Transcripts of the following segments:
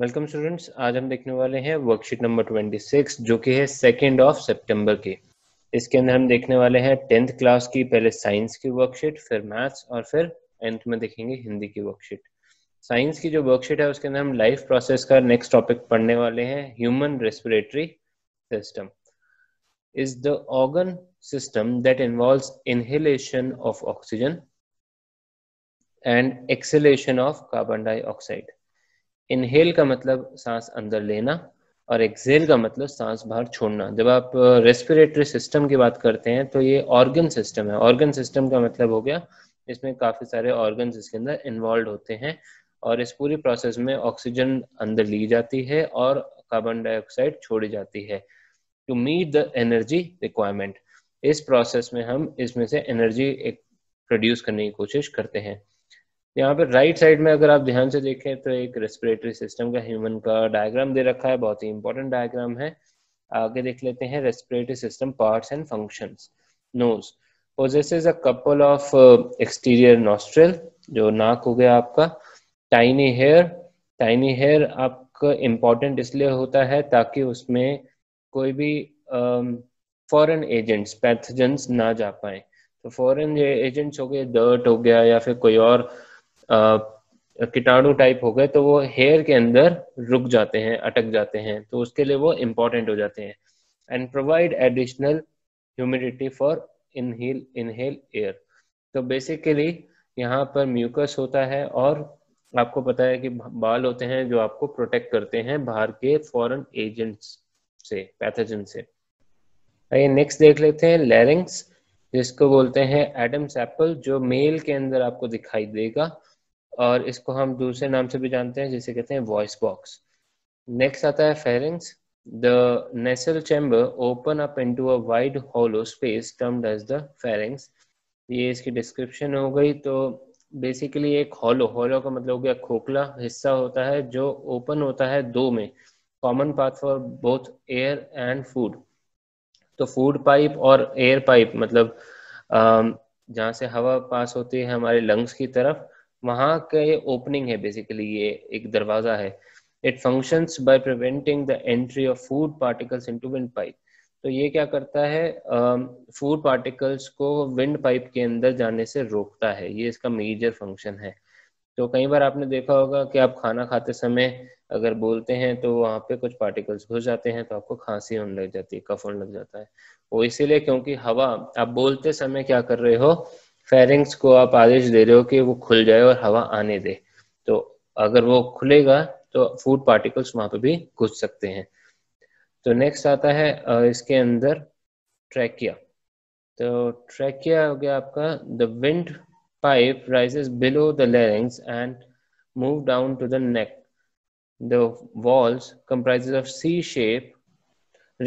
welcome students आज हम देखने वाले हैं वर्कशीट नंबर 26 जो कि है सेकेंड ऑफ सितंबर की इसके अंदर हम देखने वाले हैं टेंथ क्लास की पहले साइंस की वर्कशीट फिर मैथ्स और फिर एंथ में देखेंगे हिंदी की वर्कशीट साइंस की जो वर्कशीट है उसके अंदर हम लाइफ प्रोसेस का नेक्स्ट टॉपिक पढ़ने वाले हैं human respiratory system is the organ system that involve inhalation of oxygen and exhalation of carbon dioxide inhale का मतलब सांस अंदर लेना और एक्सेल का मतलब सांस बाहर छोड़ना जब आप रेस्पिरेटरी सिस्टम की बात करते हैं तो ये ऑर्गन सिस्टम है ऑर्गन सिस्टम का मतलब हो गया इसमें काफ़ी सारे ऑर्गन इसके अंदर इन्वॉल्व होते हैं और इस पूरी प्रोसेस में ऑक्सीजन अंदर ली जाती है और कार्बन डाइऑक्साइड छोड़ी जाती है to meet the energy requirement इस प्रोसेस में हम इसमें से एनर्जी एक प्रोड्यूस करने की कोशिश करते हैं यहाँ पर राइट साइड में अगर आप ध्यान से देखें तो एक रेस्पिरेटरी सिस्टम का ह्यूमन का डायग्राम दे रखा है बहुत ही इंपॉर्टेंट डायग्राम है आगे देख लेते हैं respiratory system parts and functions nose possesses a couple of exterior nostril जो नाक हो गया आपका टाइनी हेयर टाइनी हेयर आपका इम्पोर्टेंट इसलिए होता है ताकि उसमें कोई भी फॉरन एजेंट्स पैथजेंस ना जा पाए तो फॉरन एजेंट्स हो गए डर्ट हो गया या फिर कोई और uh, कीटाणु टाइप हो गए तो वो हेयर के अंदर रुक जाते हैं अटक जाते हैं तो उसके लिए वो इम्पोर्टेंट हो जाते हैं and provide additional humidity for inhale inhale air तो बेसिकली यहाँ पर म्यूकस होता है और आपको पता है कि बाल होते हैं जो आपको प्रोटेक्ट करते हैं बाहर के फॉरेन एजेंट्स से पैथोजन से आइए नेक्स्ट देख लेते हैं लैरिंग्स जिसको बोलते हैं एडम्स एप्पल जो मेल के अंदर आपको दिखाई देगा और इसको हम दूसरे नाम से भी जानते हैं जिसे कहते हैं वॉइस बॉक्स नेक्स्ट आता है pharynx the nasal chamber open up into a hollow space termed as the pharynx ये इसकी डिस्क्रिप्शन हो गई तो बेसिकली एक हॉलो हॉलो का मतलब हो गया खोखला हिस्सा होता है जो ओपन होता है दो में common path for both air and food तो फूड पाइप और एयर पाइप मतलब जहां से हवा पास होती है हमारे लंग्स की तरफ वहां ये ओपनिंग है बेसिकली ये एक दरवाजा है it function by preventing the entry of food particles to wind pipe तो ये क्या करता है फूड uh, पार्टिकल्स को विंड पाइप के अंदर जाने से रोकता है ये इसका मेजर फंक्शन है तो कई बार आपने देखा होगा कि आप खाना खाते समय अगर बोलते हैं तो वहां पे कुछ पार्टिकल्स घुस जाते हैं तो आपको खांसी होने लग जाती है कफ होने लग जाता है वो इसीलिए क्योंकि हवा आप बोलते समय क्या कर रहे हो फेरिंग्स को आप आदेश दे रहे हो कि वो खुल जाए और हवा आने दे तो अगर वो खुलेगा तो फूड पार्टिकल्स वहां पर भी घुस सकते हैं तो नेक्स्ट आता है इसके अंदर ट्रैकिया तो ट्रैकिया हो गया आपका the wind pipe rises below the larynx and move down to the neck the walls comprises of C shape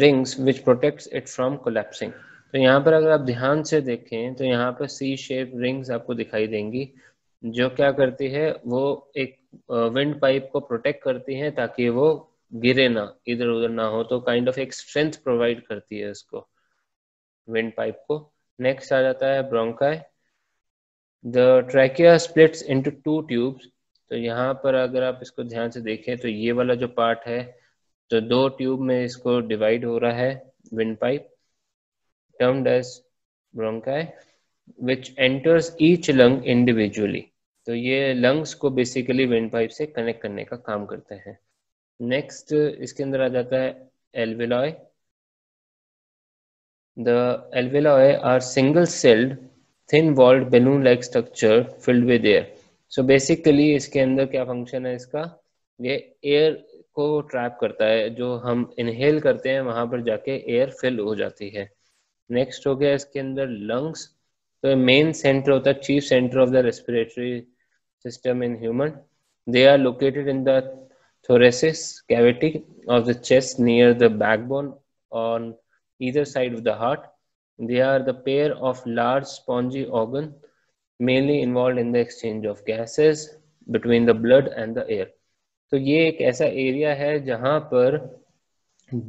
rings which protects it from collapsing तो यहाँ पर अगर आप ध्यान से देखें तो यहाँ पर सी शेप रिंग्स आपको दिखाई देंगी जो क्या करती है वो एक विंड पाइप को प्रोटेक्ट करती है ताकि वो गिरे ना इधर उधर ना हो तो काइंड ऑफ एक स्ट्रेंथ प्रोवाइड करती है उसको विंड पाइप को नेक्स्ट आ जाता है bronchi the trachea splits into two tubes तो यहाँ पर अगर आप इसको ध्यान से देखें तो ये वाला जो पार्ट है तो दो ट्यूब में इसको डिवाइड हो रहा है wind pipe termed as bronchi which enters each lung individually तो ये लंग्स को बेसिकली विंड पाइप से कनेक्ट करने का काम करते हैं नेक्स्ट इसके अंदर आ जाता है alveoli the alveoli are single celled thin walled balloon like structure filled with air so basically इसके अंदर क्या फंक्शन है इसका ये एयर को ट्रैप करता है जो हम इनहेल करते हैं वहां पर जाके एयर फिल हो जाती है नेक्स्ट हो गया इसके अंदर लंग्स तो मेन सेंटर होता है chief centre of the respiratory system in human they are located in the thoracic cavity of the chest near the backbone on either side of the heart they are the pair of large spongy organ mainly involve in the exchange of gases between the blood and the air तो ये एक ऐसा area है जहां पर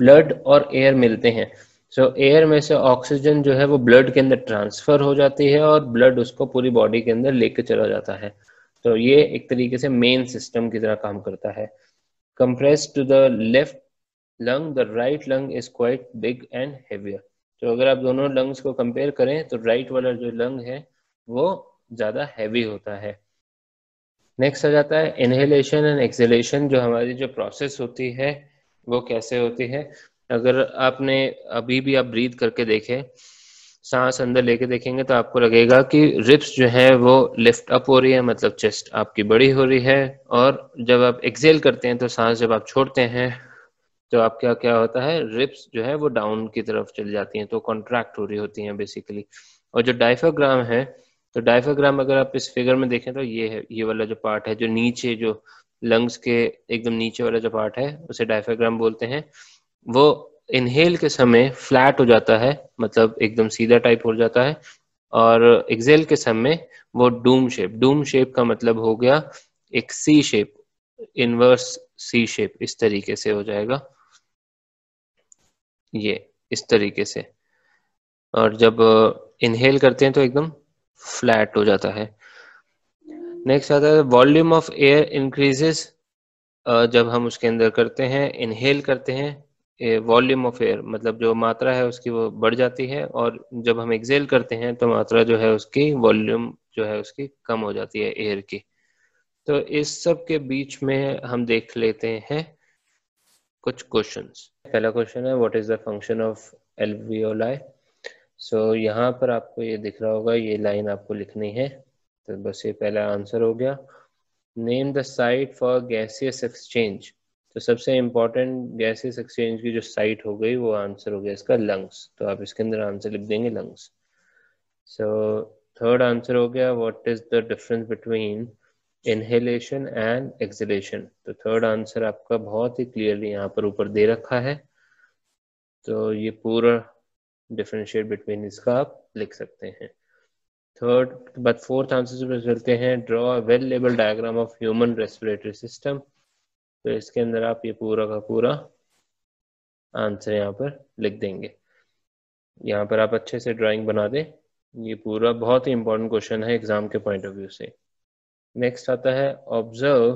blood और air मिलते हैं सो so, एयर में से ऑक्सीजन जो है वो ब्लड के अंदर ट्रांसफर हो जाती है और ब्लड उसको पूरी बॉडी के अंदर लेके चला जाता है तो so, ये एक तरीके से मेन सिस्टम की तरह काम करता है compress to the left lung the right lung is quite big and heavier तो अगर आप दोनों लंग्स को कंपेयर करें तो राइट वाला जो लंग है वो ज़्यादा हैवी होता है नेक्स्ट आ जाता है इनहेलेशन एंड एक्सलेशन जो हमारी जो प्रोसेस होती है वो कैसे होती है अगर आपने अभी भी आप ब्रीद करके देखें सांस अंदर लेके देखेंगे तो आपको लगेगा कि रिप्स जो है वो लिफ्ट अप हो रही है मतलब चेस्ट आपकी बड़ी हो रही है और जब आप एक्सेल करते हैं तो सांस जब आप छोड़ते हैं तो आपका क्या होता है रिप्स जो है वो डाउन की तरफ चली जाती हैं तो कॉन्ट्रैक्ट हो रही होती हैं बेसिकली और जो डायफाग्राम है तो डायफाग्राम अगर आप इस फिगर में देखें तो ये है ये वाला जो पार्ट है जो नीचे जो लंग्स के एकदम नीचे वाला जो पार्ट है उसे डायफाग्राम बोलते हैं वो इनहेल के समय फ्लैट हो जाता है मतलब एकदम सीधा टाइप हो जाता है और एक्सेल के समय वो डूम शेप डूम शेप का मतलब हो गया एक C shape inverse C shape इस तरीके से हो जाएगा ये इस तरीके से और जब इनहेल करते हैं तो एकदम फ्लैट हो जाता है नेक्स्ट आता है वॉल्यूम ऑफ एयर इंक्रीजेस जब हम उसके अंदर करते हैं इनहेल करते हैं वॉल्यूम ऑफ एयर मतलब जो मात्रा है उसकी वो बढ़ जाती है और जब हम एक्सेल करते हैं तो मात्रा जो है उसकी वॉल्यूम जो है उसकी कम हो जाती है एयर की तो इस सब के बीच में हम देख लेते हैं कुछ क्वेश्चंस पहला क्वेश्चन है what is the function of alveoli so यहाँ पर आपको ये दिख रहा होगा ये लाइन आपको लिखनी है तो बस ये पहला आंसर हो गया name the site for gaseous exchange तो सबसे इम्पोर्टेंट गैसेस एक्सचेंज की जो साइट हो गई वो आंसर हो गया इसका लंग्स तो आप इसके अंदर आंसर लिख देंगे लंग्स सो थर्ड आंसर हो गया what is the difference between inhalation and exhalation तो थर्ड आंसर आपका बहुत ही क्लियरली यहाँ पर ऊपर दे रखा है तो ये पूरा डिफ्रेंशिएट बिटवीन इसका आप लिख सकते हैं थर्ड बट फोर्थ आंसर से चलते हैं draw well label diagram of human respiratory system तो इसके अंदर आप ये पूरा का पूरा आंसर यहाँ पर लिख देंगे यहाँ पर आप अच्छे से ड्राइंग बना दें ये पूरा बहुत ही इंपॉर्टेंट क्वेश्चन है एग्जाम के पॉइंट ऑफ व्यू से नेक्स्ट आता है observe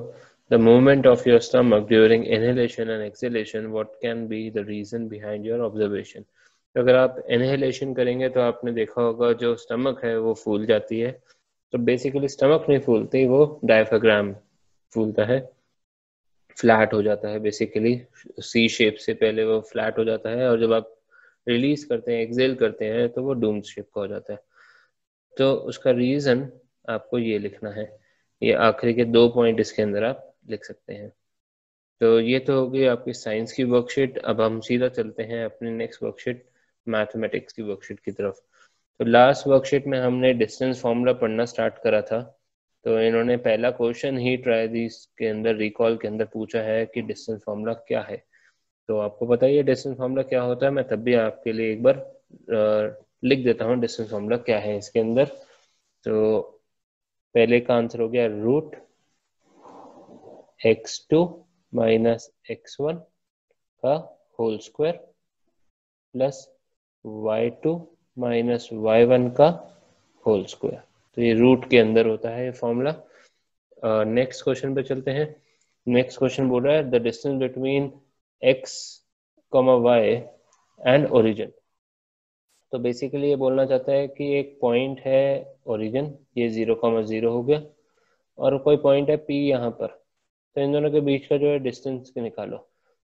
the movement of your stomach during inhalation and exhalation what can be the reason behind your observation तो अगर आप इनहेलेशन करेंगे तो आपने देखा होगा जो स्टमक है वो फूल जाती है तो बेसिकली स्टमक नहीं फूलती वो डायफाग्राम फूलता है फ्लैट हो जाता है बेसिकली सी शेप से पहले वो फ्लैट हो जाता है और जब आप रिलीज करते हैं एक्सेल करते हैं तो वो डूम शेप का हो जाता है तो उसका रीजन आपको ये लिखना है ये आखिरी के दो पॉइंट इसके अंदर आप लिख सकते हैं तो ये तो हो गई आपकी साइंस की वर्कशीट अब हम सीधा चलते हैं अपने नेक्स्ट वर्कशीट मैथमेटिक्स की वर्कशीट की तरफ तो लास्ट वर्कशीट में हमने डिस्टेंस फॉर्मूला पढ़ना स्टार्ट करा था तो इन्होंने पहला क्वेश्चन ही ट्रायदीज के अंदर रिकॉल के अंदर पूछा है कि डिस्टेंस फॉर्मूला क्या है तो आपको पता ही है डिस्टेंस फॉर्मूला क्या होता है मैं तब भी आपके लिए एक बार लिख देता हूँ डिस्टेंस फॉर्मूला क्या है इसके अंदर तो पहले का आंसर हो गया root x two minus x one का whole square plus y two minus y one का होल स्क्वायर तो ये रूट के अंदर होता है ये फॉर्मूला नेक्स्ट क्वेश्चन पे चलते हैं नेक्स्ट क्वेश्चन बोल रहा है the distance between x comma y and origin तो बेसिकली ये बोलना चाहता है कि एक पॉइंट है ओरिजिन ये जीरो कॉमा जीरो हो गया और कोई पॉइंट है पी यहाँ पर तो इन दोनों के बीच का जो है डिस्टेंस निकालो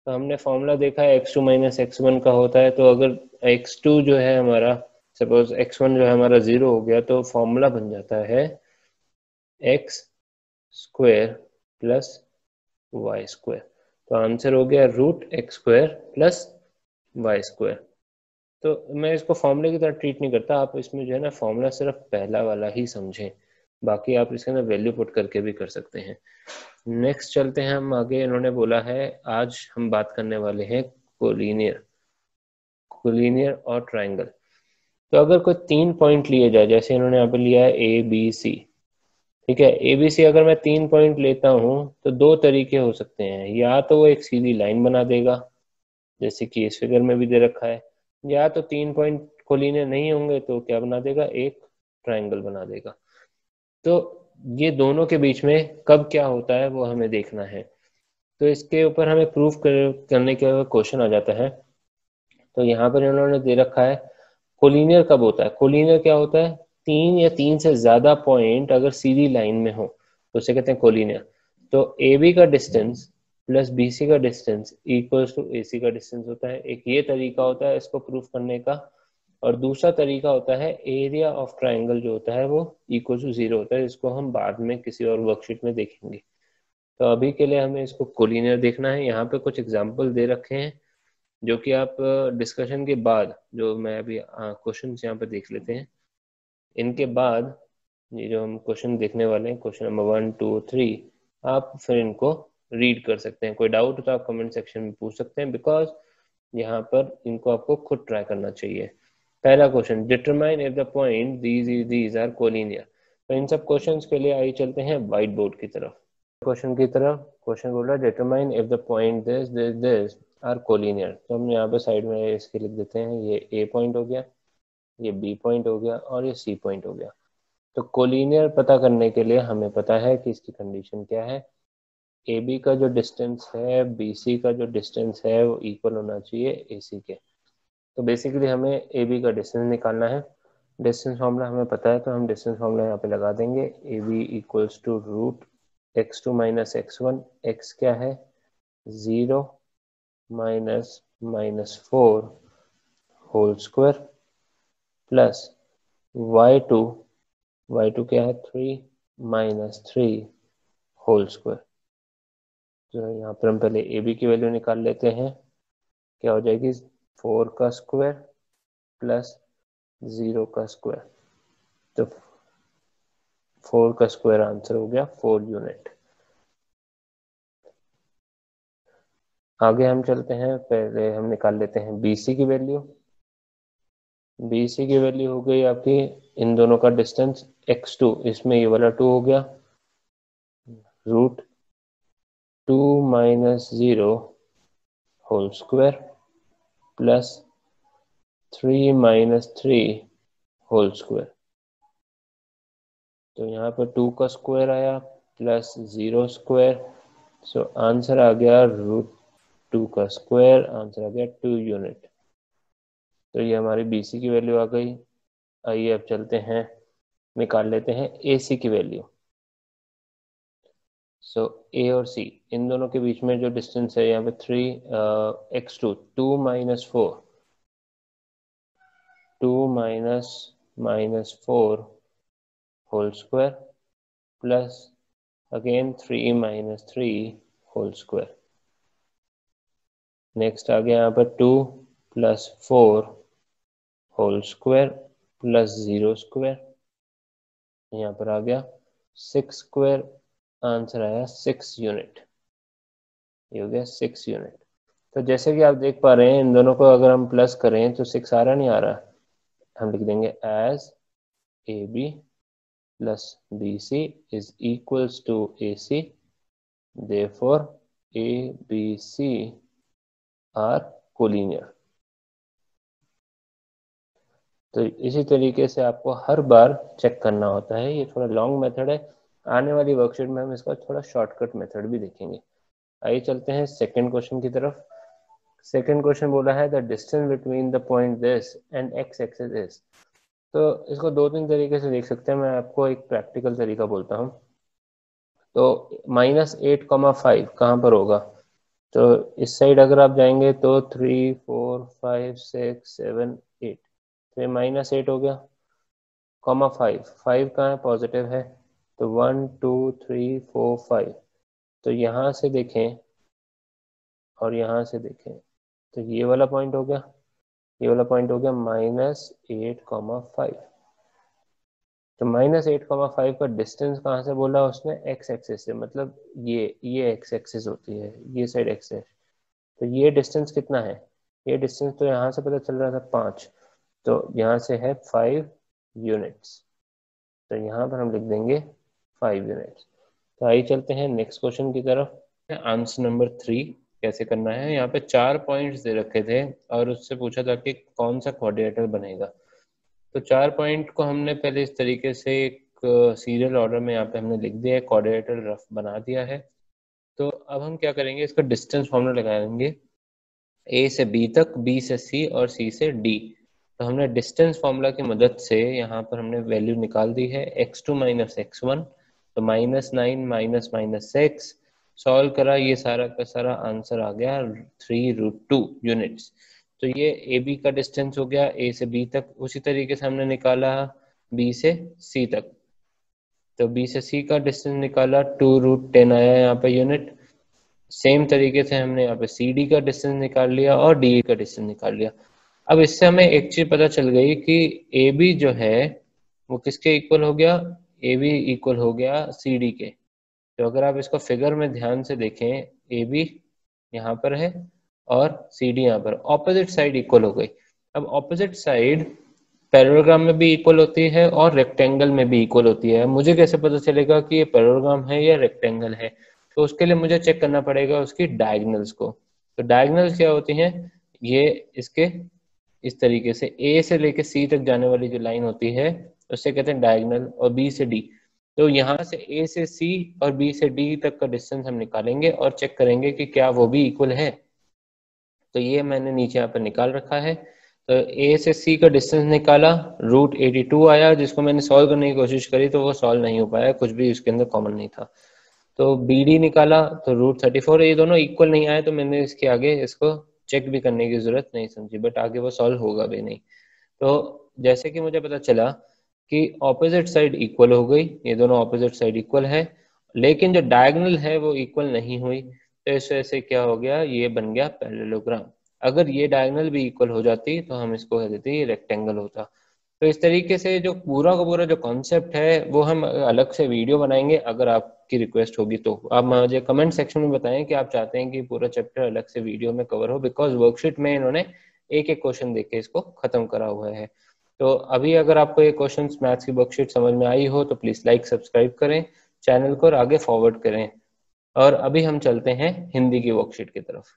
तो हमने फॉर्मूला देखा है x two minus x one का होता है तो अगर एक्स टू जो है हमारा सपोज एक्स वन जो है हमारा ज़ीरो हो गया तो फॉर्मूला बन जाता है x square plus y square तो आंसर हो गया root x square plus y square तो मैं इसको फॉर्मूले की तरह ट्रीट नहीं करता आप इसमें जो है ना फॉर्मूला सिर्फ पहला वाला ही समझें बाकी आप इसके अंदर वैल्यू पुट करके भी कर सकते हैं नेक्स्ट चलते हैं हम आगे इन्होंने बोला है आज हम बात करने वाले हैं कोलिनियर कोलिनियर और ट्राइंगल तो अगर कोई तीन पॉइंट लिए जाए जैसे इन्होंने यहाँ पे लिया है ए बी सी ठीक है ए बी सी अगर मैं तीन पॉइंट लेता हूँ तो दो तरीके हो सकते हैं या तो वो एक सीधी लाइन बना देगा जैसे कि इस फिगर में भी दे रखा है या तो तीन पॉइंट को लीने नहीं होंगे तो क्या बना देगा एक ट्राइंगल बना देगा तो ये दोनों के बीच में कब क्या होता है वो हमें देखना है तो इसके ऊपर हमें प्रूफ कर, करने के क्वेश्चन आ जाता है तो यहाँ पर इन्होंने दे रखा है कोलिनियर कब होता है कोलिनियर क्या होता है तीन या तीन से ज्यादा पॉइंट अगर सीधी लाइन में हो तो उसे कहते हैं कोलिनियर तो ए बी का डिस्टेंस प्लस बी सी का distance equals to A C का डिस्टेंस होता है एक ये तरीका होता है इसको प्रूफ करने का और दूसरा तरीका होता है एरिया ऑफ ट्राइंगल जो होता है वो इक्वल टू जीरो होता है इसको हम बाद में किसी और वर्कशीट में देखेंगे तो अभी के लिए हमें इसको कोलिनियर देखना है यहाँ पे कुछ एग्जाम्पल दे रखे हैं जो कि आप डिस्कशन के बाद जो मैं अभी क्वेश्चन यहाँ पर देख लेते हैं इनके बाद ये जो हम क्वेश्चन देखने वाले हैं question number one two three आप फिर इनको रीड कर सकते हैं कोई डाउट हो तो आप कमेंट सेक्शन में पूछ सकते हैं बिकॉज यहाँ पर इनको आपको खुद ट्राई करना चाहिए पहला question determine if the point these is these are collinear तो इन सब क्वेश्चन के लिए आइए चलते हैं व्हाइट बोर्ड की तरफ क्वेश्चन की तरफ क्वेश्चन बोल रहा है determine if the point this this this are collinear तो हम यहाँ पे साइड में इसके लिख देते हैं ये ए पॉइंट हो गया ये बी पॉइंट हो गया और ये सी पॉइंट हो गया तो कोलिनियर पता करने के लिए हमें पता है कि इसकी कंडीशन क्या है ए बी का जो डिस्टेंस है बी सी का जो डिस्टेंस है वो इक्वल होना चाहिए ए सी के तो बेसिकली हमें ए बी का डिस्टेंस निकालना है डिस्टेंस फॉर्मूला हमें पता है तो हम डिस्टेंस फॉर्मूला यहाँ पे लगा देंगे A B equals to root x two minus x one x क्या है zero minus minus 4 whole square plus y two y two क्या है three minus three whole square तो यहाँ पर हम पहले ए बी की वैल्यू निकाल लेते हैं क्या हो जाएगी फोर का स्क्वायर प्लस ज़ीरो का स्क्वायर तो फोर का स्क्वायर आंसर हो गया फोर यूनिट आगे हम चलते हैं पहले हम निकाल लेते हैं बी सी की वैल्यू बी सी की वैल्यू हो गई आपकी इन दोनों का डिस्टेंस एक्स टू इसमें ये वाला टू हो गया root two minus zero whole square plus three minus three whole square तो यहाँ पर टू का स्क्वायर आया plus zero square so answer आ गया रूट टू का स्क्वायर आंसर आ गया टू यूनिट तो ये हमारी बी सी की वैल्यू आ गई आइए अब चलते हैं निकाल लेते हैं ए सी की वैल्यू सो ए और सी इन दोनों के बीच में जो डिस्टेंस है यहाँ पे three x two two minus four two minus minus four whole square plus again three minus three whole square next आ गया यहाँ पर two plus four whole square plus zero square यहाँ पर आ गया सिक्स स्क्वायर आंसर आया six unit ये हो गया सिक्स यूनिट तो जैसे कि आप देख पा रहे हैं इन दोनों को अगर हम प्लस करें तो सिक्स आ रहा नहीं आ रहा हम लिख देंगे as A B plus B C is equals to A C therefore A B C are collinear तो इसी तरीके से आपको हर बार चेक करना होता है ये थोड़ा लॉन्ग मेथड है आने वाली वर्कशीट में हम इसका थोड़ा शॉर्टकट मेथड भी देखेंगे आइए चलते हैं सेकंड क्वेश्चन की तरफ सेकंड क्वेश्चन बोला है the distance between the point this and x axis is तो इसको दो तीन तरीके से देख सकते हैं मैं आपको एक प्रैक्टिकल तरीका बोलता हूँ तो माइनस एट कॉमा फाइव कहाँ पर होगा तो इस साइड अगर आप जाएंगे तो three four five six seven eight तो ये माइनस एट हो गया कॉमा फाइव फाइव कहाँ है पॉजिटिव है तो one two three four five तो यहाँ से देखें और यहाँ से देखें तो ये वाला पॉइंट हो गया ये वाला पॉइंट हो गया माइनस एट कॉमा फाइव तो माइनस एट कॉमा फाइव का डिस्टेंस कहाँ से बोला उसने एक्स एक्सेस से मतलब ये ये एक्स एक्सेस होती है ये साइड एक्सेस तो ये डिस्टेंस कितना है ये डिस्टेंस तो यहाँ से पता चल रहा था पाँच तो यहाँ से है फाइव यूनिट्स तो यहाँ पर हम लिख देंगे फाइव यूनिट्स तो आइए चलते हैं नेक्स्ट क्वेश्चन की तरफ आंसर नंबर थ्री कैसे करना है यहाँ पे चार पॉइंट्स दे रखे थे और उससे पूछा था कि कौन सा कोऑर्डिनेटर बनेगा तो चार पॉइंट को हमने पहले इस तरीके से एक सीरियल ऑर्डर में यहाँ पे हमने लिख दिया है कॉर्डिनेटर रफ बना दिया है तो अब हम क्या करेंगे इसका डिस्टेंस फॉर्मूला लगाएंगे ए से बी तक बी से सी और सी से डी तो हमने डिस्टेंस फॉर्मूला की मदद से यहाँ पर हमने वैल्यू निकाल दी है x two minus x one तो minus nine minus minus six solve करा ये सारा का सारा आंसर आ गया थ्री रूट टू यूनिट्स तो ये ए बी का डिस्टेंस हो गया ए से बी तक उसी तरीके से हमने निकाला बी से सी तक तो बी से सी का डिस्टेंस निकाला टू रूट टेन आया यहाँ पे यूनिट सेम तरीके से हमने यहाँ पे सी डी का डिस्टेंस निकाल लिया और डी ए का डिस्टेंस निकाल लिया अब इससे हमें एक चीज पता चल गई कि ए बी जो है वो किसके इक्वल हो गया ए बी इक्वल हो गया सी डी के तो अगर आप इसको फिगर में ध्यान से देखें ए बी यहाँ पर है और सी डी यहाँ पर ऑपोजिट साइड इक्वल हो गई अब ऑपोजिट साइड पैरोग्राम में भी इक्वल होती है और रेक्टेंगल में भी इक्वल होती है मुझे कैसे पता चलेगा कि ये पैरोग्राम है या रेक्टेंगल है तो उसके लिए मुझे चेक करना पड़ेगा उसकी डायगनल्स को तो डायगनल्स क्या होती हैं ये इसके इस तरीके से ए से लेके सी तक जाने वाली जो लाइन होती है उससे कहते हैं डायगनल और बी से डी तो यहाँ से ए से सी और बी से डी तक का डिस्टेंस हम निकालेंगे और चेक करेंगे कि क्या वो भी इक्वल है तो ये मैंने नीचे यहाँ पर निकाल रखा है तो ए से सी का डिस्टेंस निकाला रूट एटी टू आया जिसको मैंने सॉल्व करने की कोशिश करी तो वो सॉल्व नहीं हो पाया कुछ भी उसके अंदर कॉमन नहीं था तो बी डी निकाला तो रूट थर्टी फोर ये दोनों इक्वल नहीं आए तो मैंने इसके आगे इसको चेक भी करने की जरूरत नहीं समझी बट आगे वो सॉल्व होगा भी नहीं तो जैसे कि मुझे पता चला कि ऑपोजिट साइड इक्वल हो गई ये दोनों ऑपोजिट साइड इक्वल है लेकिन जो डायगनल है वो इक्वल नहीं हुई तो इस वजह से क्या हो गया ये बन गया पैरेलोग्राम अगर ये डायगनल भी इक्वल हो जाती तो हम इसको कह देते ये रेक्टेंगल होता तो इस तरीके से जो पूरा का पूरा जो कॉन्सेप्ट है वो हम अलग से वीडियो बनाएंगे अगर आपकी रिक्वेस्ट होगी तो आप मुझे कमेंट सेक्शन में बताएं कि आप चाहते हैं कि पूरा चैप्टर अलग से वीडियो में कवर हो बिकॉज वर्कशीट में इन्होंने एक एक क्वेश्चन देख के इसको खत्म करा हुआ है तो अभी अगर आपको ये क्वेश्चन मैथ्स की वर्कशीट समझ में आई हो तो प्लीज लाइक सब्सक्राइब करें चैनल को आगे फॉरवर्ड करें और अभी हम चलते हैं हिंदी की वर्कशीट की तरफ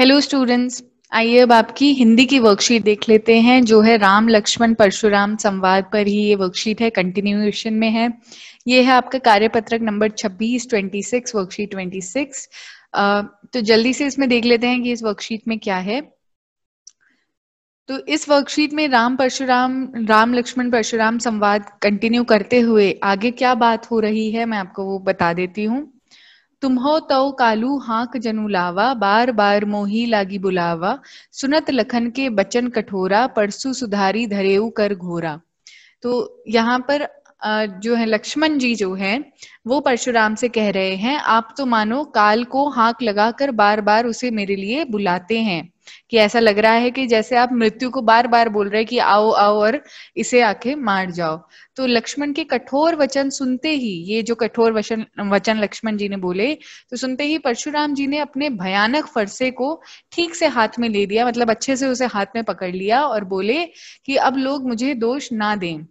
हेलो स्टूडेंट्स आइए अब आपकी हिंदी की वर्कशीट देख लेते हैं जो है राम लक्ष्मण परशुराम संवाद पर ही ये वर्कशीट है कंटिन्यूएशन में है ये है आपका कार्यपत्रक नंबर 26 26 वर्कशीट 26 आ, तो जल्दी से इसमें देख लेते हैं कि इस वर्कशीट में क्या है तो इस वर्कशीट में राम परशुराम राम लक्ष्मण परशुराम संवाद कंटिन्यू करते हुए आगे क्या बात हो रही है मैं आपको वो बता देती हूँ तुम्हो तो कालू हाँक जनु लावा बार बार मोही लागी बुलावा सुनत लखन के बचन कठोरा परसु सुधारी धरेऊ कर घोरा तो यहाँ पर जो है लक्ष्मण जी जो है वो परशुराम से कह रहे हैं आप तो मानो काल को हाँक लगाकर बार बार उसे मेरे लिए बुलाते हैं कि ऐसा लग रहा है कि जैसे आप मृत्यु को बार बार बोल रहे हैं कि आओ आओ और इसे आके मार जाओ तो लक्ष्मण के कठोर वचन सुनते ही ये जो कठोर वचन वचन लक्ष्मण जी ने बोले तो सुनते ही परशुराम जी ने अपने भयानक फरसे को ठीक से हाथ में ले लिया मतलब अच्छे से उसे हाथ में पकड़ लिया और बोले कि अब लोग मुझे दोष ना दें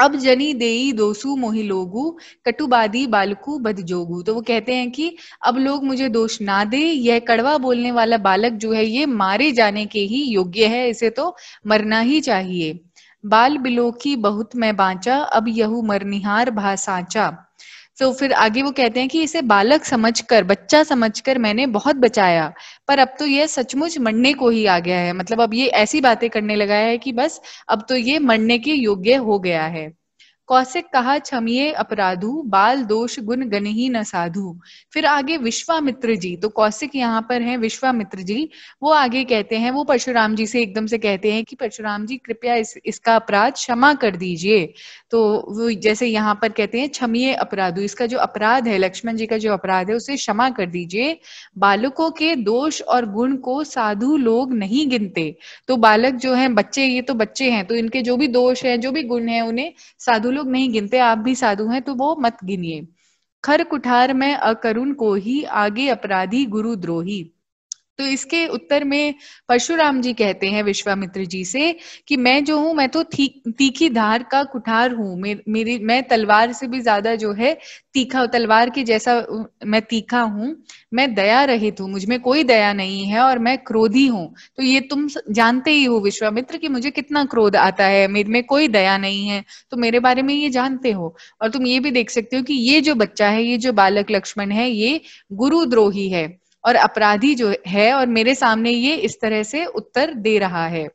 अब जनी देई दोसु मोहि लोगु कटुबादी बालकु बदजोगु तो वो कहते हैं कि अब लोग मुझे दोष ना दे यह कड़वा बोलने वाला बालक जो है ये मारे जाने के ही योग्य है इसे तो मरना ही चाहिए बाल बिलोकी बहुत मैं बांचा अब यहू मरनिहार भा साचा तो फिर आगे वो कहते हैं कि इसे बालक समझकर बच्चा समझकर मैंने बहुत बचाया पर अब तो यह सचमुच मरने को ही आ गया है मतलब अब ये ऐसी बातें करने लगा है कि बस अब तो ये मरने के योग्य हो गया है कौशिक कहा क्षमिये अपराधु बाल दोष गुण गण ही न साधु फिर आगे विश्वामित्र जी तो कौशिक यहाँ पर है विश्वामित्र जी वो आगे कहते हैं वो परशुराम जी से एकदम से कहते हैं कि परशुराम जी कृपया इस, इसका अपराध क्षमा कर दीजिए तो वो जैसे यहाँ पर कहते हैं क्षमिये अपराधु इसका जो अपराध है लक्ष्मण जी का जो अपराध है उसे क्षमा कर दीजिए बालकों के दोष और गुण को साधु लोग नहीं गिनते तो बालक जो है बच्चे ये तो बच्चे हैं तो इनके जो भी दोष है जो भी गुण है उन्हें साधु लोग नहीं गिनते आप भी साधु हैं तो वो मत गिनिए खर कुठार में अकरुण को ही आगे अपराधी गुरु द्रोही तो इसके उत्तर में परशुराम जी कहते हैं विश्वामित्र जी से कि मैं जो हूँ मैं तो थी, तीखी धार का कुठार हूँ मे, मेरी मैं तलवार से भी ज्यादा जो है तीखा तलवार के जैसा मैं तीखा हूँ मैं दया रहित हूं मुझमें कोई दया नहीं है और मैं क्रोधी हूँ तो ये तुम जानते ही हो विश्वामित्र कि मुझे कितना क्रोध आता है मेरे में कोई दया नहीं है तो मेरे बारे में ये जानते हो और तुम ये भी देख सकते हो कि ये जो बच्चा है ये जो बालक लक्ष्मण है ये गुरुद्रोही है और अपराधी जो है और मेरे सामने ये इस तरह से उत्तर दे रहा है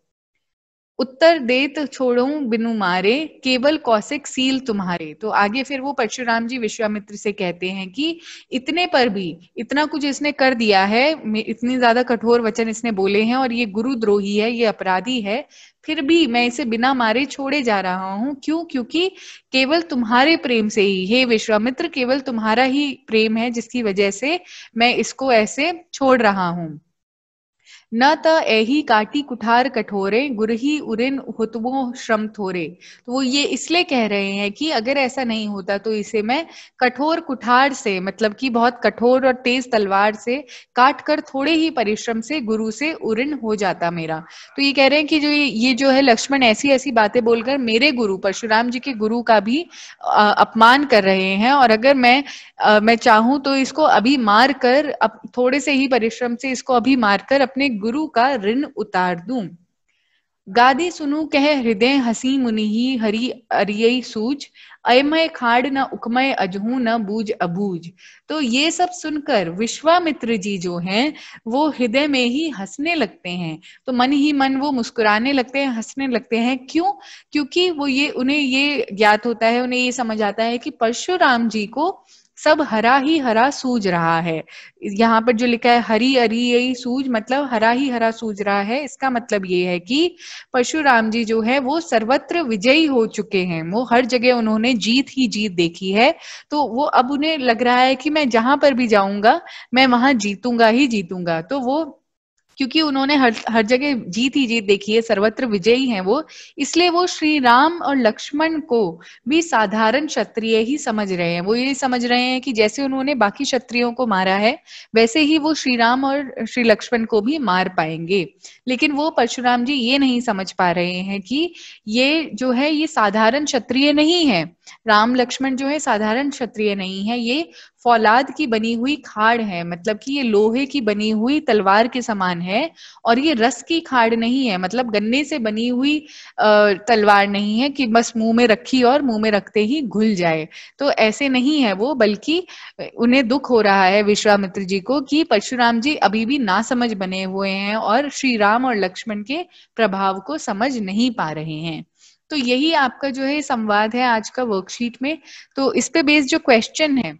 उत्तर देत तो छोड़ो बिनु मारे केवल कौशिक सील तुम्हारे तो आगे फिर वो परशुराम जी विश्वामित्र से कहते हैं कि इतने पर भी इतना कुछ इसने कर दिया है इतनी ज्यादा कठोर वचन इसने बोले हैं और ये गुरु द्रोही है ये अपराधी है फिर भी मैं इसे बिना मारे छोड़े जा रहा हूँ क्यों क्योंकि केवल तुम्हारे प्रेम से ही हे विश्वामित्र केवल तुम्हारा ही प्रेम है जिसकी वजह से मैं इसको ऐसे छोड़ रहा हूँ न त एही काटी कुठार कठोरे गुरही उरिन हुतवो श्रम थोरे तो वो ये इसलिए कह रहे हैं कि अगर ऐसा नहीं होता तो इसे मैं कठोर कुठार से मतलब कि बहुत कठोर और तेज तलवार से काट कर थोड़े ही परिश्रम से गुरु से उरिन हो जाता मेरा तो ये कह रहे हैं कि जो ये जो है लक्ष्मण ऐसी ऐसी बातें बोलकर मेरे गुरु परशुराम जी के गुरु का भी अपमान कर रहे हैं और अगर मैं मैं चाहूं तो इसको अभी मार कर थोड़े से ही परिश्रम से इसको अभी मारकर अपने गुरु का ऋण उतार दूं गादी सुनु कह हृदय हसी मुनि ही हरि अरिय सूज अयमय खाड़ न उकमय अजहू न बूझ अबूझ तो ये सब सुनकर विश्वामित्र जी जो हैं वो हृदय में ही हंसने लगते हैं तो मन ही मन वो मुस्कुराने लगते हैं हंसने लगते हैं क्यों क्योंकि वो ये उन्हें ये ज्ञात होता है उन्हें ये समझ आता है कि परशुराम जी को सब हरा ही हरा सूझ रहा है यहाँ पर जो लिखा है हरी हरी यही सूझ मतलब हरा ही हरा सूझ रहा है इसका मतलब ये है कि परशुराम जी जो है वो सर्वत्र विजयी हो चुके हैं वो हर जगह उन्होंने जीत ही जीत देखी है तो वो अब उन्हें लग रहा है कि मैं जहां पर भी जाऊंगा मैं वहां जीतूंगा ही जीतूंगा तो वो क्योंकि उन्होंने हर हर जगह जीत ही जीत देखी है सर्वत्र विजयी हैं वो इसलिए वो श्री राम और लक्ष्मण को भी साधारण क्षत्रिय ही समझ रहे हैं वो ये समझ रहे हैं कि जैसे उन्होंने बाकी क्षत्रियों को मारा है वैसे ही वो श्री राम और श्री लक्ष्मण को भी मार पाएंगे लेकिन वो परशुराम जी ये नहीं समझ पा रहे हैं कि ये जो है ये साधारण क्षत्रिय नहीं है राम लक्ष्मण जो है साधारण क्षत्रिय नहीं है ये फौलाद की बनी हुई खाड़ है मतलब कि ये लोहे की बनी हुई तलवार के समान है और ये रस की खाड़ नहीं है मतलब गन्ने से बनी हुई तलवार नहीं है कि बस मुंह में रखी और मुंह में रखते ही घुल जाए तो ऐसे नहीं है वो बल्कि उन्हें दुख हो रहा है विश्वामित्र जी को कि परशुराम जी अभी भी ना समझ बने हुए हैं और श्री राम और लक्ष्मण के प्रभाव को समझ नहीं पा रहे हैं तो यही आपका जो है संवाद है आज का वर्कशीट में तो इस पे बेस्ड जो क्वेश्चन है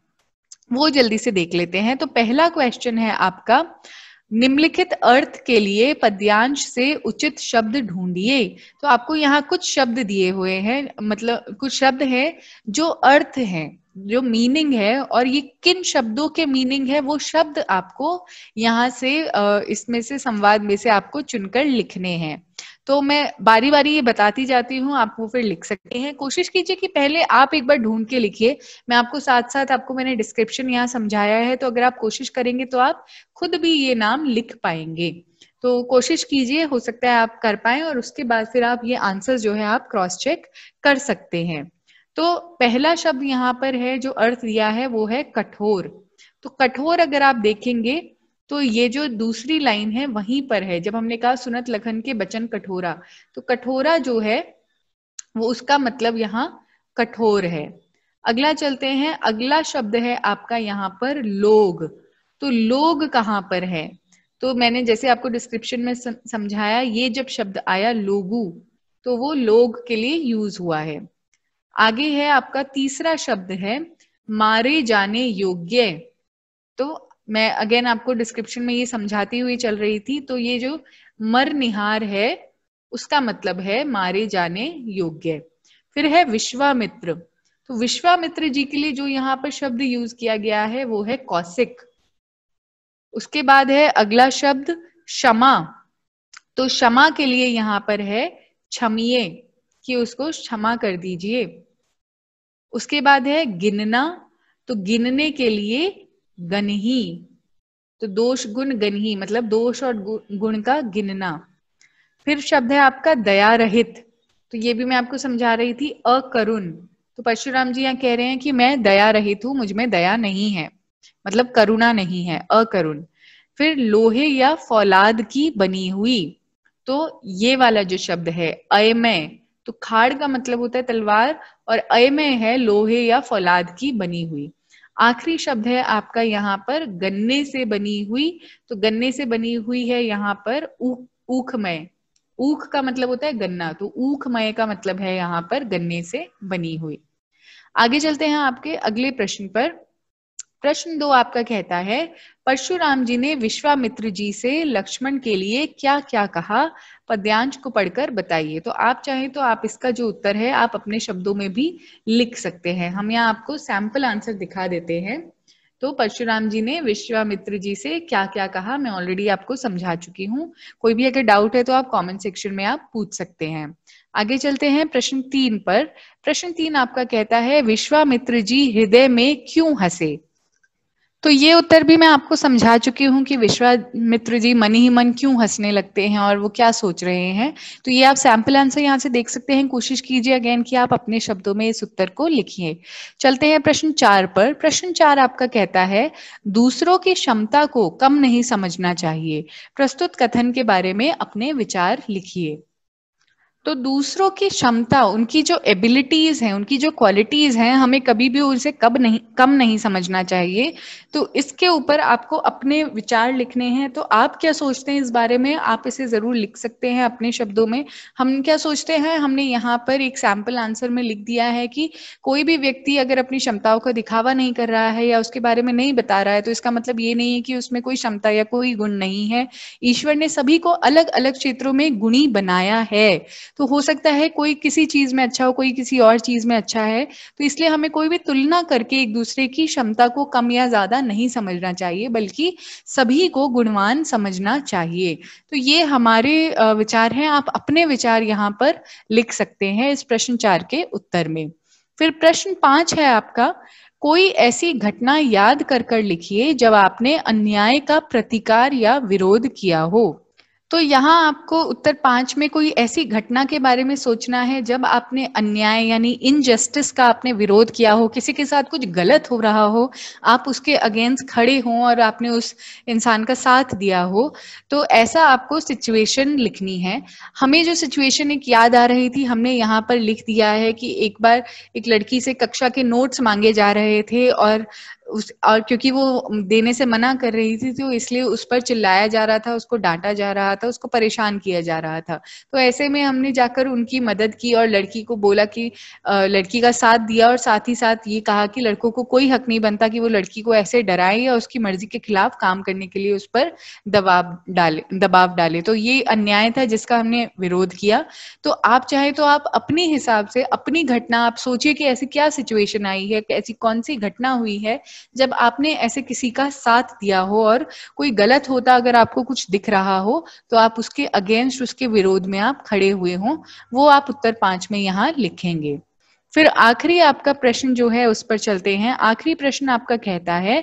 वो जल्दी से देख लेते हैं तो पहला क्वेश्चन है आपका निम्नलिखित अर्थ के लिए पद्यांश से उचित शब्द ढूंढिए तो आपको यहाँ कुछ शब्द दिए हुए हैं मतलब कुछ शब्द हैं जो अर्थ हैं जो मीनिंग है और ये किन शब्दों के मीनिंग है वो शब्द आपको यहाँ से इसमें से संवाद में से आपको चुनकर लिखने हैं तो मैं बारी बारी ये बताती जाती हूँ आप वो फिर लिख सकते हैं कोशिश कीजिए कि पहले आप एक बार ढूंढ के लिखिए मैं आपको साथ साथ आपको मैंने डिस्क्रिप्शन यहाँ समझाया है तो अगर आप कोशिश करेंगे तो आप खुद भी ये नाम लिख पाएंगे तो कोशिश कीजिए हो सकता है आप कर पाए और उसके बाद फिर आप ये आंसर जो है आप क्रॉस चेक कर सकते हैं तो पहला शब्द यहाँ पर है जो अर्थ दिया है वो है कठोर तो कठोर अगर आप देखेंगे तो ये जो दूसरी लाइन है वहीं पर है जब हमने कहा सुनत लखन के बचन कठोरा तो कठोरा जो है वो उसका मतलब यहाँ कठोर है अगला चलते हैं अगला शब्द है आपका यहाँ पर लोग तो लोग कहाँ पर है तो मैंने जैसे आपको डिस्क्रिप्शन में समझाया ये जब शब्द आया लोगू तो वो लोग के लिए यूज हुआ है आगे है आपका तीसरा शब्द है मारे जाने योग्य तो मैं अगेन आपको डिस्क्रिप्शन में ये समझाती हुई चल रही थी तो ये जो मर निहार है उसका मतलब है मारे जाने योग्य फिर है विश्वामित्र तो विश्वामित्र जी के लिए जो यहाँ पर शब्द यूज किया गया है वो है कौशिक उसके बाद है अगला शब्द क्षमा तो क्षमा के लिए यहाँ पर है क्षमिए कि उसको क्षमा कर दीजिए उसके बाद है गिनना तो गिनने के लिए गनही तो दोष गुण गनही मतलब दोष और गुण का गिनना फिर शब्द है आपका दया रहित तो ये भी मैं आपको समझा रही थी अकरुण तो परशुराम जी यहाँ कह रहे हैं कि मैं दया रहित हूं मुझ में दया नहीं है मतलब करुणा नहीं है अकरुण फिर लोहे या फौलाद की बनी हुई तो ये वाला जो शब्द है अयमय तो खाड़ का मतलब होता है तलवार और अयमय है लोहे या फौलाद की बनी हुई आखिरी शब्द है आपका यहाँ पर गन्ने से बनी हुई तो गन्ने से बनी हुई है यहाँ पर ऊखमय ऊख का मतलब होता है गन्ना तो ऊखमय का मतलब है यहाँ पर गन्ने से बनी हुई आगे चलते हैं आपके अगले प्रश्न पर प्रश्न दो आपका कहता है परशुराम जी ने विश्वामित्र जी से लक्ष्मण के लिए क्या क्या कहा पद्यांश को पढ़कर बताइए तो आप चाहें तो आप इसका जो उत्तर है आप अपने शब्दों में भी लिख सकते हैं हम यहाँ आपको सैंपल आंसर दिखा देते हैं तो परशुराम जी ने विश्वामित्र जी से क्या क्या कहा मैं ऑलरेडी आपको समझा चुकी हूँ कोई भी अगर डाउट है तो आप कमेंट सेक्शन में आप पूछ सकते हैं आगे चलते हैं प्रश्न तीन पर प्रश्न तीन आपका कहता है विश्वामित्र जी हृदय में क्यों हंसे तो ये उत्तर भी मैं आपको समझा चुकी हूँ कि विश्वामित्र जी मन ही मन क्यों हंसने लगते हैं और वो क्या सोच रहे हैं तो ये आप सैंपल आंसर यहाँ से देख सकते हैं कोशिश कीजिए अगेन कि आप अपने शब्दों में इस उत्तर को लिखिए चलते हैं प्रश्न चार पर प्रश्न चार आपका कहता है दूसरों की क्षमता को कम नहीं समझना चाहिए प्रस्तुत कथन के बारे में अपने विचार लिखिए तो दूसरों की क्षमता उनकी जो एबिलिटीज हैं उनकी जो क्वालिटीज हैं हमें कभी भी उनसे कब नहीं कम नहीं समझना चाहिए तो इसके ऊपर आपको अपने विचार लिखने हैं तो आप क्या सोचते हैं इस बारे में आप इसे जरूर लिख सकते हैं अपने शब्दों में हम क्या सोचते हैं हमने यहाँ पर एक सैम्पल आंसर में लिख दिया है कि कोई भी व्यक्ति अगर अपनी क्षमताओं का दिखावा नहीं कर रहा है या उसके बारे में नहीं बता रहा है तो इसका मतलब ये नहीं है कि उसमें कोई क्षमता या कोई गुण नहीं है ईश्वर ने सभी को अलग अलग क्षेत्रों में गुणी बनाया है तो हो सकता है कोई किसी चीज में अच्छा हो कोई किसी और चीज में अच्छा है तो इसलिए हमें कोई भी तुलना करके एक दूसरे की क्षमता को कम या ज्यादा नहीं समझना चाहिए बल्कि सभी को गुणवान समझना चाहिए तो ये हमारे विचार हैं आप अपने विचार यहाँ पर लिख सकते हैं इस प्रश्न चार के उत्तर में फिर प्रश्न पांच है आपका कोई ऐसी घटना याद कर कर लिखिए जब आपने अन्याय का प्रतिकार या विरोध किया हो तो यहाँ आपको उत्तर पांच में कोई ऐसी घटना के बारे में सोचना है जब आपने अन्याय यानी इनजस्टिस का आपने विरोध किया हो किसी के साथ कुछ गलत हो रहा हो आप उसके अगेंस्ट खड़े हों और आपने उस इंसान का साथ दिया हो तो ऐसा आपको सिचुएशन लिखनी है हमें जो सिचुएशन एक याद आ रही थी हमने यहाँ पर लिख दिया है कि एक बार एक लड़की से कक्षा के नोट्स मांगे जा रहे थे और उस और क्योंकि वो देने से मना कर रही थी तो इसलिए उस पर चिल्लाया जा रहा था उसको डांटा जा रहा था उसको परेशान किया जा रहा था तो ऐसे में हमने जाकर उनकी मदद की और लड़की को बोला कि लड़की का साथ दिया और साथ ही साथ ये कहा कि लड़कों को कोई हक नहीं बनता कि वो लड़की को ऐसे डराए या उसकी मर्जी के खिलाफ काम करने के लिए उस पर दबाव डाले दबाव डाले तो ये अन्याय था जिसका हमने विरोध किया तो आप चाहे तो आप अपने हिसाब से अपनी घटना आप सोचिए कि ऐसी क्या सिचुएशन आई है ऐसी कौन सी घटना हुई है जब आपने ऐसे किसी का साथ दिया हो और कोई गलत होता अगर आपको कुछ दिख रहा हो तो आप उसके अगेंस्ट उसके विरोध में आप खड़े हुए हों वो आप उत्तर पांच में यहाँ लिखेंगे फिर आखिरी आपका प्रश्न जो है उस पर चलते हैं आखिरी प्रश्न आपका कहता है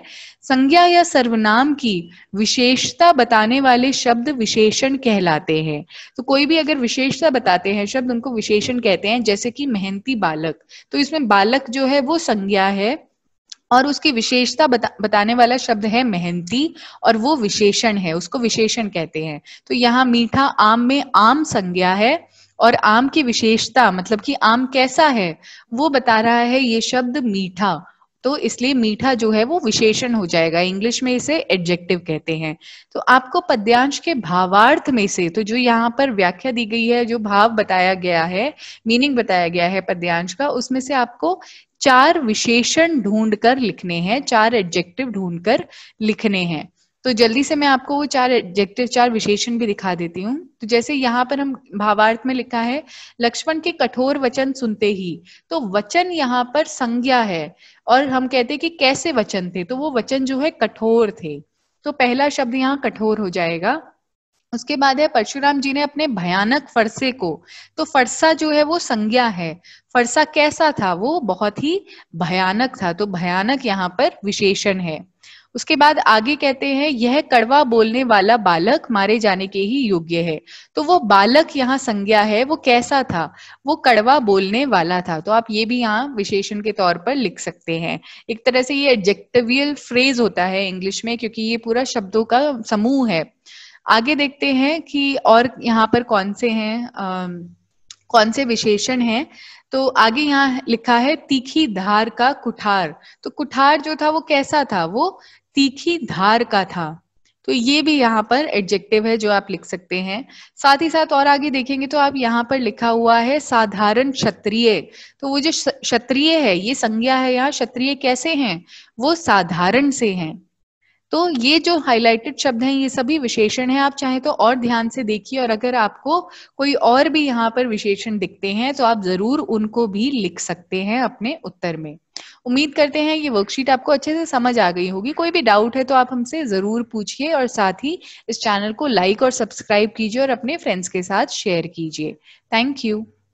संज्ञा या सर्वनाम की विशेषता बताने वाले शब्द विशेषण कहलाते हैं तो कोई भी अगर विशेषता बताते हैं शब्द उनको विशेषण कहते हैं जैसे कि मेहनती बालक तो इसमें बालक जो है वो संज्ञा है और उसकी विशेषता बता, बताने वाला शब्द है मेहनती और वो विशेषण है उसको विशेषण कहते हैं तो यहाँ मीठा आम में आम संज्ञा है और आम की विशेषता मतलब कि आम कैसा है वो बता रहा है ये शब्द मीठा तो इसलिए मीठा जो है वो विशेषण हो जाएगा इंग्लिश में इसे एडजेक्टिव कहते हैं तो आपको पद्यांश के भावार्थ में से तो जो यहाँ पर व्याख्या दी गई है जो भाव बताया गया है मीनिंग बताया गया है पद्यांश का उसमें से आपको चार विशेषण ढूंढ कर लिखने हैं चार एडजेक्टिव ढूंढ कर लिखने हैं तो जल्दी से मैं आपको वो चार एडजेक्टिव चार विशेषण भी दिखा देती हूँ तो जैसे यहाँ पर हम भावार्थ में लिखा है लक्ष्मण के कठोर वचन सुनते ही तो वचन यहाँ पर संज्ञा है और हम कहते हैं कि कैसे वचन थे तो वो वचन जो है कठोर थे तो पहला शब्द यहाँ कठोर हो जाएगा उसके बाद है परशुराम जी ने अपने भयानक फरसे को तो फरसा जो है वो संज्ञा है फरसा कैसा था वो बहुत ही भयानक था तो भयानक यहाँ पर विशेषण है उसके बाद आगे कहते हैं यह कड़वा बोलने वाला बालक मारे जाने के ही योग्य है तो वो बालक यहाँ संज्ञा है वो कैसा था वो कड़वा बोलने वाला था तो आप ये भी यहाँ विशेषण के तौर पर लिख सकते हैं एक तरह से ये एडजेक्टिवियल फ्रेज होता है इंग्लिश में क्योंकि ये पूरा शब्दों का समूह है आगे देखते हैं कि और यहाँ पर कौन से हैं कौन से विशेषण हैं तो आगे यहाँ लिखा है तीखी धार का कुठार तो कुठार जो था वो कैसा था वो तीखी धार का था तो ये भी यहाँ पर एडजेक्टिव है जो आप लिख सकते हैं साथ ही साथ और आगे देखेंगे तो आप यहाँ पर लिखा हुआ है साधारण क्षत्रिय तो वो जो क्षत्रिय है ये संज्ञा है यहाँ क्षत्रिय कैसे हैं वो साधारण से हैं तो ये जो हाईलाइटेड शब्द हैं ये सभी विशेषण हैं आप चाहे तो और ध्यान से देखिए और अगर आपको कोई और भी यहाँ पर विशेषण दिखते हैं तो आप जरूर उनको भी लिख सकते हैं अपने उत्तर में उम्मीद करते हैं ये वर्कशीट आपको अच्छे से समझ आ गई होगी कोई भी डाउट है तो आप हमसे जरूर पूछिए और साथ ही इस चैनल को लाइक और सब्सक्राइब कीजिए और अपने फ्रेंड्स के साथ शेयर कीजिए थैंक यू